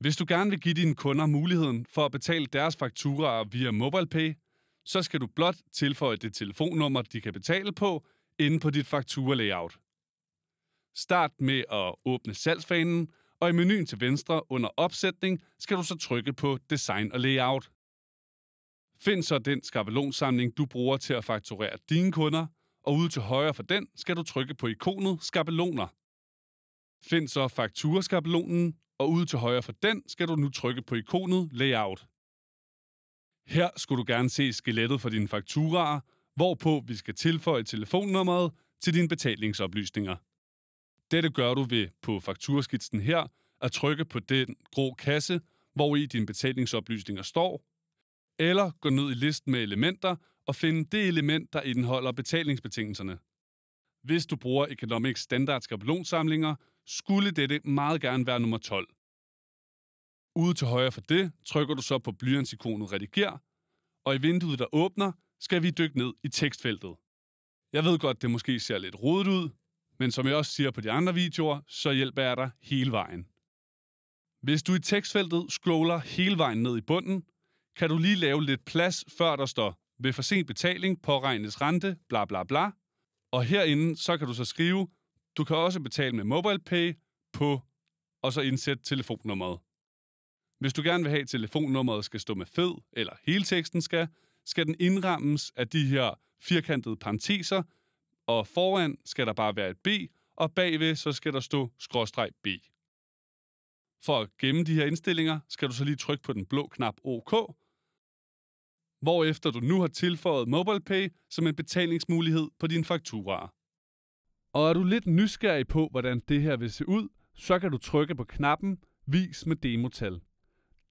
Hvis du gerne vil give dine kunder muligheden for at betale deres fakturer via MobilePay, så skal du blot tilføje det telefonnummer, de kan betale på, inde på dit fakturelayout. Start med at åbne salgsfanen, og i menuen til venstre under opsætning skal du så trykke på Design og Layout. Find så den skabelonsamling, du bruger til at fakturere dine kunder, og ude til højre for den skal du trykke på ikonet Skabeloner. Find så fakturaskabelonen og ude til højre for den skal du nu trykke på ikonet Layout. Her skulle du gerne se skelettet for dine fakturaer, hvorpå vi skal tilføje telefonnummeret til dine betalingsoplysninger. Dette gør du ved på fakturskitsen her at trykke på den grå kasse, hvor i dine betalingsoplysninger står, eller gå ned i listen med elementer og finde det element, der indeholder betalingsbetingelserne. Hvis du bruger Economic Standard skabelonsamlinger, skulle dette meget gerne være nummer 12. Ude til højre for det trykker du så på blyantsikonet Rediger, og i vinduet, der åbner, skal vi dykke ned i tekstfeltet. Jeg ved godt, det måske ser lidt rodet ud, men som jeg også siger på de andre videoer, så hjælper jeg dig hele vejen. Hvis du i tekstfeltet scroller hele vejen ned i bunden, kan du lige lave lidt plads, før der står, ved for sent betaling påregnes rente, bla bla bla, og herinde så kan du så skrive, du kan også betale med MobilePay på, og så indsætte telefonnummeret. Hvis du gerne vil have, at telefonnummeret skal stå med fed, eller hele teksten skal, skal den indrammes af de her firkantede parenteser, og foran skal der bare være et B, og bagved så skal der stå skråstreg B. For at gemme de her indstillinger, skal du så lige trykke på den blå knap OK, hvorefter du nu har tilføjet MobilePay som en betalingsmulighed på dine fakturaer. Og er du lidt nysgerrig på, hvordan det her vil se ud, så kan du trykke på knappen Vis med demotal.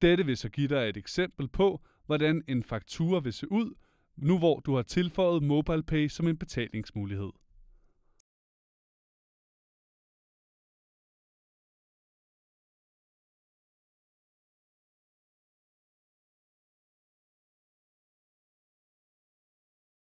Dette vil så give dig et eksempel på, hvordan en faktura vil se ud, nu hvor du har tilføjet MobilePay som en betalingsmulighed.